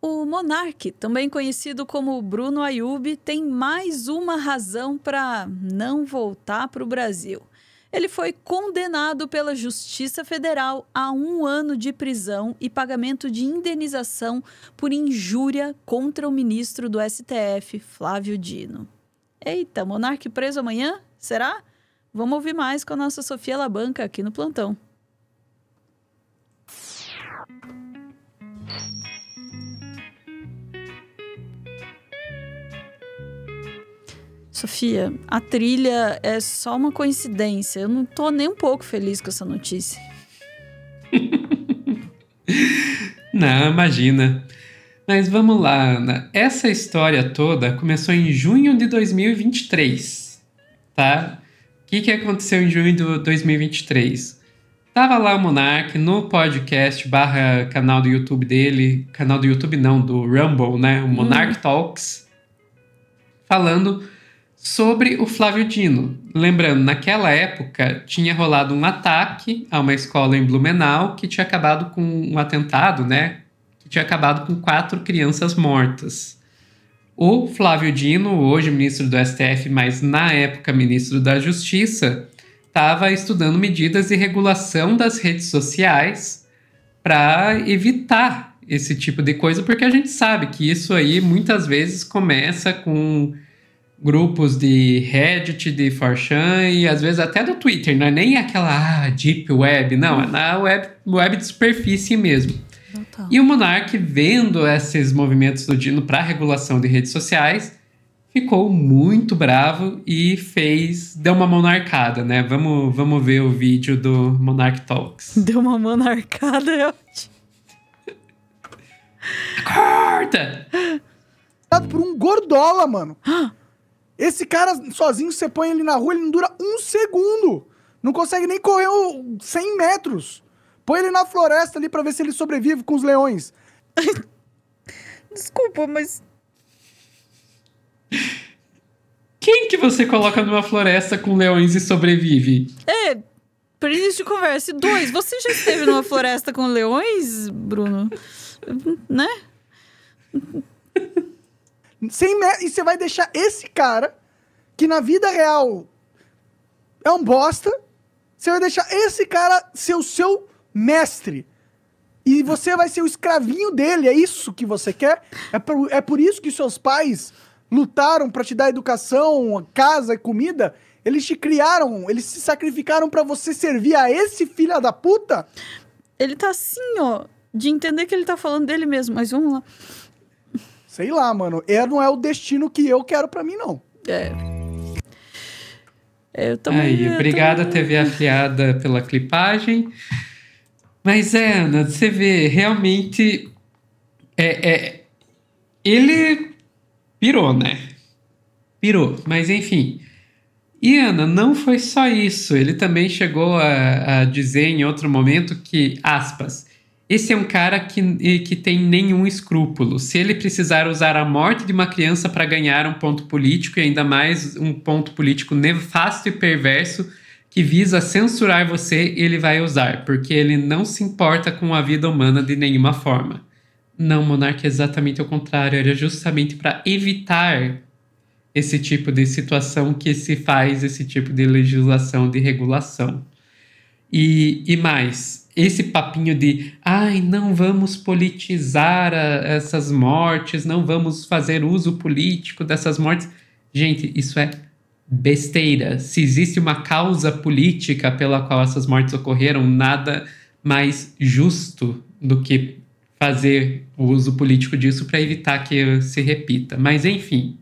O monarque, também conhecido como Bruno Ayub, tem mais uma razão para não voltar para o Brasil. Ele foi condenado pela Justiça Federal a um ano de prisão e pagamento de indenização por injúria contra o ministro do STF, Flávio Dino. Eita, monarque preso amanhã? Será? Vamos ouvir mais com a nossa Sofia Labanca aqui no plantão. Sofia, a trilha é só uma coincidência. Eu não tô nem um pouco feliz com essa notícia. não, imagina. Mas vamos lá, Ana. Essa história toda começou em junho de 2023, tá? O que, que aconteceu em junho de 2023? Tava lá o Monark no podcast barra canal do YouTube dele, canal do YouTube não, do Rumble, né? O hum. Monark hum. Talks, falando sobre o Flávio Dino. Lembrando, naquela época tinha rolado um ataque a uma escola em Blumenau que tinha acabado com um atentado, né? Que tinha acabado com quatro crianças mortas. O Flávio Dino, hoje ministro do STF, mas na época ministro da Justiça, estava estudando medidas de regulação das redes sociais para evitar esse tipo de coisa, porque a gente sabe que isso aí muitas vezes começa com grupos de Reddit, de Forchan e às vezes até do Twitter, não é nem aquela ah, deep web, não, é na web, web de superfície mesmo. Total. E o Monark, vendo esses movimentos do Dino para regulação de redes sociais, ficou muito bravo e fez. Deu uma monarcada, né? Vamos, vamos ver o vídeo do Monarch Talks. Deu uma monarcada, eu. É dado Por um gordola, mano. Esse cara sozinho, você põe ele na rua, ele não dura um segundo. Não consegue nem correr 100 metros. Põe ele na floresta ali pra ver se ele sobrevive com os leões. Desculpa, mas. Quem que você coloca numa floresta com leões e sobrevive? É, pra início de conversa. E dois, você já esteve numa floresta com leões, Bruno? Né? Sem E você vai deixar esse cara, que na vida real é um bosta, você vai deixar esse cara ser o seu mestre. E você vai ser o escravinho dele, é isso que você quer? É por, é por isso que seus pais lutaram para te dar educação, casa e comida? Eles te criaram, eles se sacrificaram para você servir a esse filho da puta? Ele tá assim, ó, de entender que ele tá falando dele mesmo, mas vamos lá sei lá, mano. É, não é o destino que eu quero para mim, não. É. é. Eu também. Aí, obrigada, TV Afiada, pela clipagem. Mas é, Ana, você vê, realmente. É, é, ele pirou, né? Pirou. Mas enfim. E Ana, não foi só isso. Ele também chegou a, a dizer em outro momento que, aspas, esse é um cara que, que tem nenhum escrúpulo. Se ele precisar usar a morte de uma criança para ganhar um ponto político, e ainda mais um ponto político nefasto e perverso que visa censurar você, ele vai usar, porque ele não se importa com a vida humana de nenhuma forma. Não, monarca, é exatamente o contrário, era justamente para evitar esse tipo de situação que se faz esse tipo de legislação, de regulação. E, e mais, esse papinho de ai, não vamos politizar a, essas mortes, não vamos fazer uso político dessas mortes. Gente, isso é besteira. Se existe uma causa política pela qual essas mortes ocorreram, nada mais justo do que fazer o uso político disso para evitar que se repita. Mas enfim,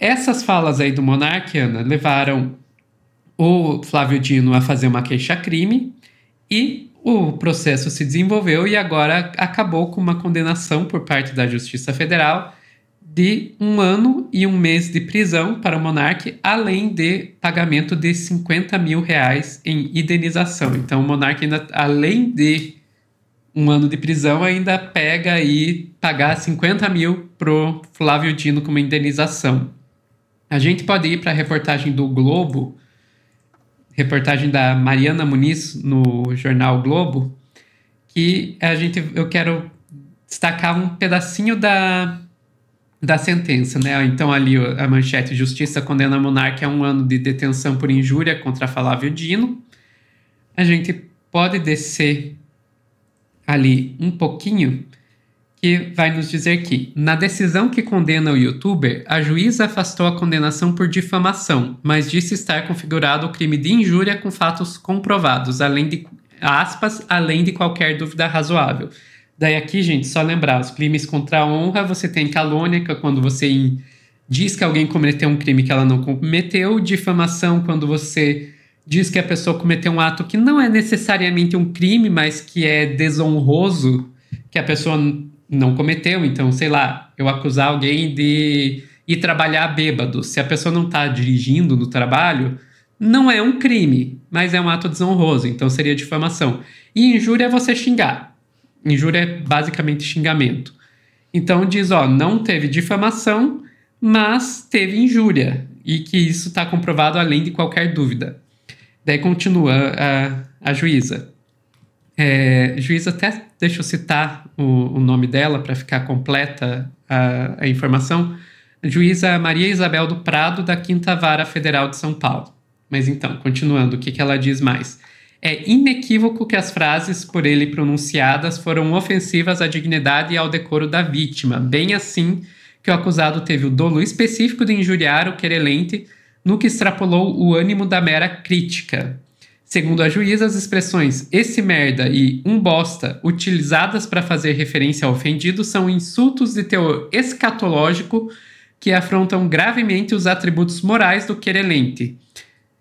essas falas aí do monarca, Ana, levaram o Flávio Dino a fazer uma queixa-crime e o processo se desenvolveu e agora acabou com uma condenação por parte da Justiça Federal de um ano e um mês de prisão para o monarca, além de pagamento de 50 mil reais em indenização. Então, o monarca ainda, além de um ano de prisão, ainda pega e pagar 50 mil pro Flávio Dino como indenização. A gente pode ir para a reportagem do Globo, reportagem da Mariana Muniz no jornal Globo, que a gente eu quero destacar um pedacinho da, da sentença, né? Então ali a manchete Justiça condena a monarca a um ano de detenção por injúria contra Flávio Dino. A gente pode descer ali um pouquinho que vai nos dizer que, na decisão que condena o youtuber, a juíza afastou a condenação por difamação, mas disse estar configurado o crime de injúria com fatos comprovados, além de aspas, além de qualquer dúvida razoável. Daí aqui, gente, só lembrar, os crimes contra a honra, você tem calônia, que é quando você diz que alguém cometeu um crime que ela não cometeu, difamação, quando você diz que a pessoa cometeu um ato que não é necessariamente um crime, mas que é desonroso, que a pessoa não cometeu. Então, sei lá, eu acusar alguém de ir trabalhar bêbado, se a pessoa não está dirigindo no trabalho, não é um crime, mas é um ato desonroso, então seria difamação. E injúria é você xingar. Injúria é basicamente xingamento. Então diz, ó, não teve difamação, mas teve injúria, e que isso está comprovado além de qualquer dúvida. Daí continua a, a juíza. É, juiz até deixa eu citar o, o nome dela para ficar completa a, a informação. juíza Maria Isabel do Prado, da Quinta Vara Federal de São Paulo. Mas então, continuando, o que, que ela diz mais? É inequívoco que as frases por ele pronunciadas foram ofensivas à dignidade e ao decoro da vítima, bem assim que o acusado teve o dolo específico de injuriar o querelente, no que extrapolou o ânimo da mera crítica. Segundo a juíza, as expressões esse merda e um bosta utilizadas para fazer referência ao ofendido são insultos de teor escatológico que afrontam gravemente os atributos morais do querelente,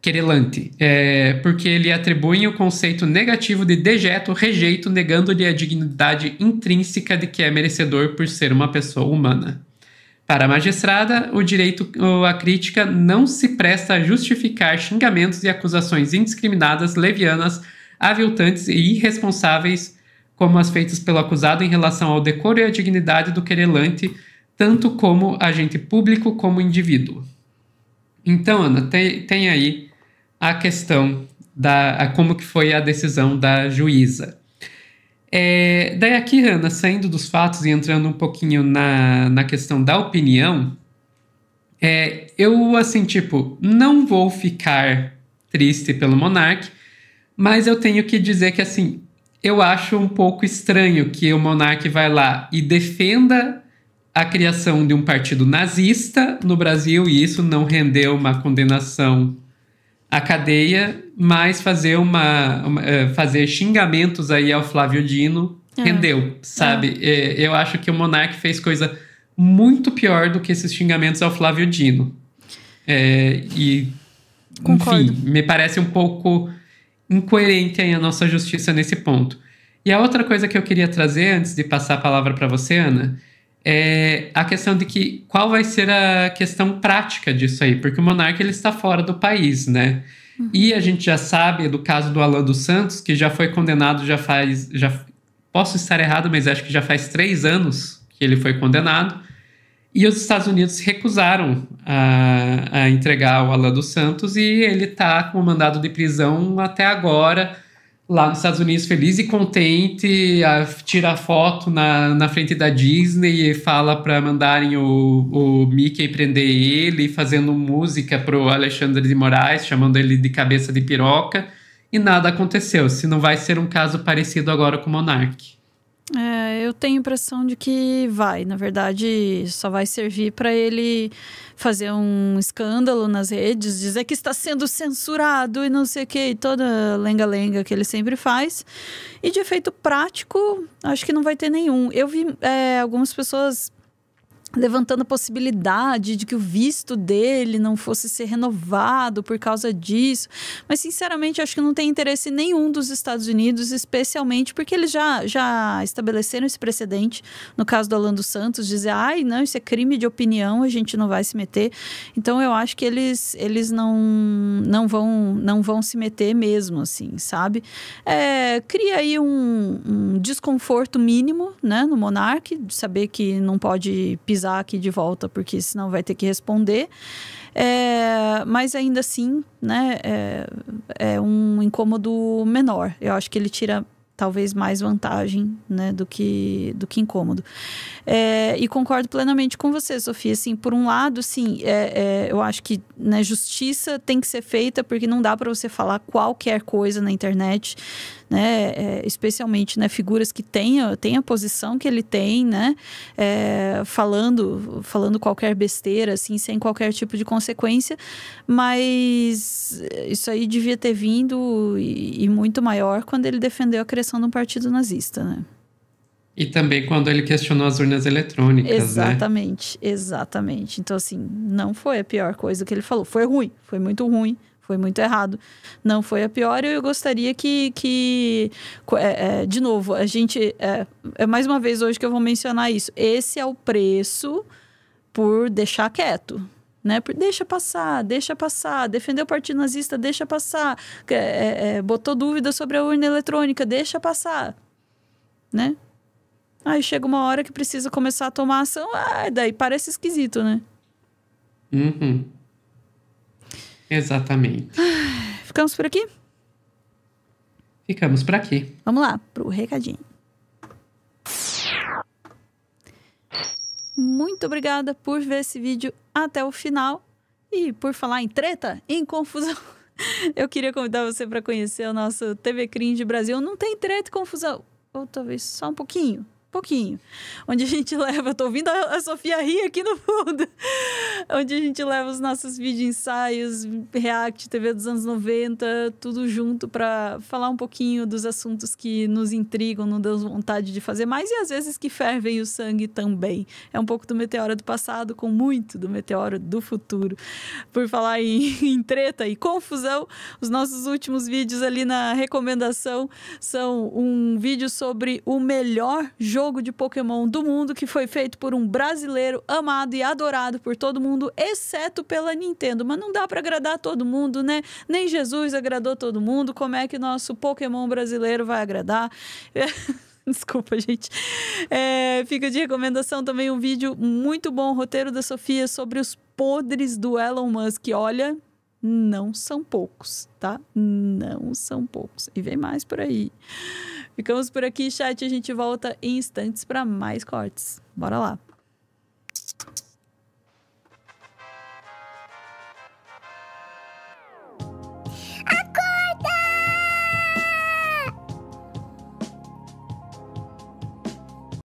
querelante, é, porque ele atribui o conceito negativo de dejeto, rejeito, negando-lhe a dignidade intrínseca de que é merecedor por ser uma pessoa humana. Para a magistrada, o direito à crítica não se presta a justificar xingamentos e acusações indiscriminadas, levianas, aviltantes e irresponsáveis, como as feitas pelo acusado em relação ao decoro e à dignidade do querelante, tanto como agente público como indivíduo. Então, Ana, tem, tem aí a questão da a, como que foi a decisão da juíza. É, daí aqui, Hanna, saindo dos fatos e entrando um pouquinho na, na questão da opinião, é, eu, assim, tipo, não vou ficar triste pelo Monark, mas eu tenho que dizer que, assim, eu acho um pouco estranho que o Monark vai lá e defenda a criação de um partido nazista no Brasil e isso não rendeu uma condenação a cadeia, mas fazer uma, uma eh, fazer xingamentos aí ao Flávio Dino é. rendeu, sabe? É. Eu acho que o Monark fez coisa muito pior do que esses xingamentos ao Flávio Dino. É, e Concordo. enfim, me parece um pouco incoerente aí a nossa justiça nesse ponto. E a outra coisa que eu queria trazer antes de passar a palavra para você, Ana, é a questão de que qual vai ser a questão prática disso aí, porque o monarca ele está fora do país, né? Uhum. E a gente já sabe do caso do Alan dos Santos, que já foi condenado já faz. Já, posso estar errado, mas acho que já faz três anos que ele foi condenado. E os Estados Unidos recusaram a, a entregar o Alan dos Santos e ele está com o mandado de prisão até agora lá nos Estados Unidos feliz e contente, a, tira foto na, na frente da Disney e fala para mandarem o, o Mickey prender ele, fazendo música pro Alexandre de Moraes, chamando ele de cabeça de piroca, e nada aconteceu. Se não vai ser um caso parecido agora com o Monarque. É, eu tenho a impressão de que vai. Na verdade, só vai servir para ele fazer um escândalo nas redes, dizer que está sendo censurado e não sei o que, toda lenga-lenga que ele sempre faz. E de efeito prático, acho que não vai ter nenhum. Eu vi é, algumas pessoas levantando a possibilidade de que o visto dele não fosse ser renovado por causa disso. Mas, sinceramente, acho que não tem interesse nenhum dos Estados Unidos, especialmente porque eles já, já estabeleceram esse precedente, no caso do Alan dos Santos, dizer, ai, não, isso é crime de opinião, a gente não vai se meter. Então, eu acho que eles, eles não, não, vão, não vão se meter mesmo, assim, sabe? É, cria aí um, um desconforto mínimo, né, no monarca, de saber que não pode pisar avisar aqui de volta, porque senão vai ter que responder. É, mas ainda assim, né, é, é, um incômodo menor. Eu acho que ele tira talvez mais vantagem, né, do que do que incômodo. É, e concordo plenamente com você, Sofia. Assim, por um lado, sim, é, é, eu acho que né, justiça tem que ser feita porque não dá para você falar qualquer coisa na internet né? É, especialmente né, figuras que têm tem a posição que ele tem, né? É, falando, falando qualquer besteira, assim, sem qualquer tipo de consequência, mas isso aí devia ter vindo e, e muito maior quando ele defendeu a criação de um partido nazista, né? E também quando ele questionou as urnas eletrônicas. Né? Exatamente, né? exatamente. Então, assim, não foi a pior coisa que ele falou. Foi ruim, foi muito ruim foi muito errado. Não foi a pior. Eu gostaria que, que é, é, de novo, a gente. É, é mais uma vez hoje que eu vou mencionar isso. Esse é o preço por deixar quieto né? deixa passar, deixa passar, defendeu o partido nazista, deixa passar, é, é, botou dúvida sobre a urna eletrônica, deixa passar, né? Aí chega uma hora que precisa começar a tomar ação, ah, daí parece esquisito, né? Uhum. Exatamente. Ficamos por aqui? Ficamos por aqui. Vamos lá, pro recadinho. Muito obrigada por ver esse vídeo até o final. E por falar em treta, em confusão, eu queria convidar você para conhecer o nosso TV Cringe Brasil. Não tem treta e confusão. Ou talvez só um pouquinho pouquinho. Onde a gente leva. Estou tô ouvindo a, Sofia rir aqui no fundo onde a gente leva os nossos vídeo ensaios, React, TV dos anos 90, tudo junto para falar um pouquinho dos assuntos que nos intrigam, nos dão vontade de fazer mais e às vezes que fervem o sangue também. É um pouco do meteoro do passado com muito do meteoro do futuro. Por falar em, em treta e confusão, os nossos últimos vídeos ali na recomendação são um vídeo sobre o melhor jogo de Pokémon do mundo que foi feito por um brasileiro amado e adorado por todo mundo mundo, exceto pela Nintendo. Mas não dá para agradar todo mundo, né? Nem Jesus agradou todo mundo. Como é que nosso Pokémon brasileiro vai agradar? É, desculpa, gente. É, fica de recomendação também um vídeo muito bom, roteiro da Sofia, sobre os podres do Elon Musk. Olha, não são poucos, tá? Não são poucos. E vem mais por aí. Ficamos por aqui, chat. A gente volta em instantes para mais cortes. Bora lá.